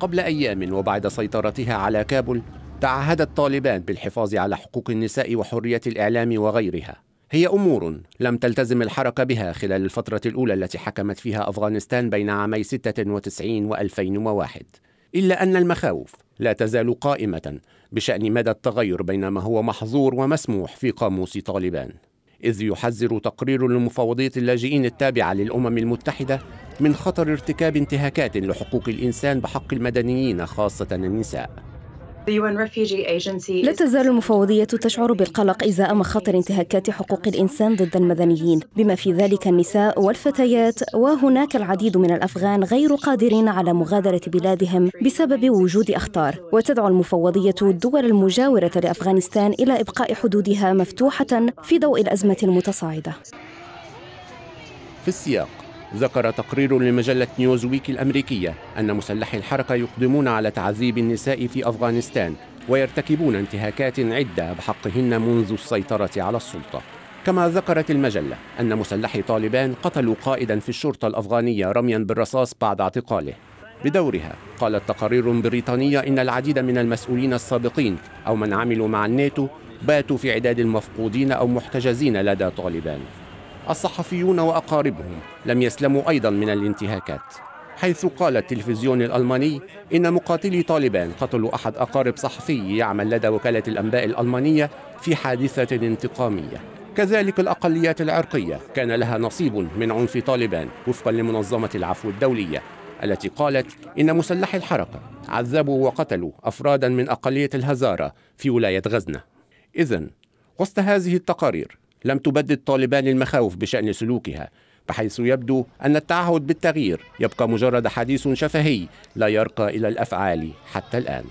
قبل أيام وبعد سيطرتها على كابول تعهد الطالبان بالحفاظ على حقوق النساء وحرية الإعلام وغيرها هي أمور لم تلتزم الحركة بها خلال الفترة الأولى التي حكمت فيها أفغانستان بين عامي 96 و 2001 إلا أن المخاوف لا تزال قائمة بشأن مدى التغير بين ما هو محظور ومسموح في قاموس طالبان إذ يحذر تقرير لمفوضية اللاجئين التابعة للأمم المتحدة من خطر ارتكاب انتهاكات لحقوق الإنسان بحق المدنيين خاصة النساء لا تزال المفوضية تشعر بالقلق إزاء مخاطر انتهاكات حقوق الإنسان ضد المدنيين بما في ذلك النساء والفتيات وهناك العديد من الأفغان غير قادرين على مغادرة بلادهم بسبب وجود أخطار وتدعو المفوضية الدول المجاورة لأفغانستان إلى إبقاء حدودها مفتوحة في ضوء الأزمة المتصاعدة في السياق ذكر تقرير لمجلة نيوزويك الأمريكية أن مسلحي الحركة يقدمون على تعذيب النساء في أفغانستان ويرتكبون انتهاكات عدة بحقهن منذ السيطرة على السلطة كما ذكرت المجلة أن مسلحي طالبان قتلوا قائدا في الشرطة الأفغانية رميا بالرصاص بعد اعتقاله بدورها قالت تقارير بريطانية إن العديد من المسؤولين السابقين أو من عملوا مع الناتو باتوا في عداد المفقودين أو محتجزين لدى طالبان الصحفيون وأقاربهم لم يسلموا أيضا من الانتهاكات حيث قال التلفزيون الألماني إن مقاتلي طالبان قتلوا أحد أقارب صحفي يعمل لدى وكالة الأنباء الألمانية في حادثة انتقامية كذلك الأقليات العرقية كان لها نصيب من عنف طالبان وفقا لمنظمة العفو الدولية التي قالت إن مسلحي الحركة عذبوا وقتلوا أفرادا من أقلية الهزارة في ولاية غزنة إذا وسط هذه التقارير لم تبدد طالبان المخاوف بشأن سلوكها بحيث يبدو أن التعهد بالتغيير يبقى مجرد حديث شفهي لا يرقى إلى الأفعال حتى الآن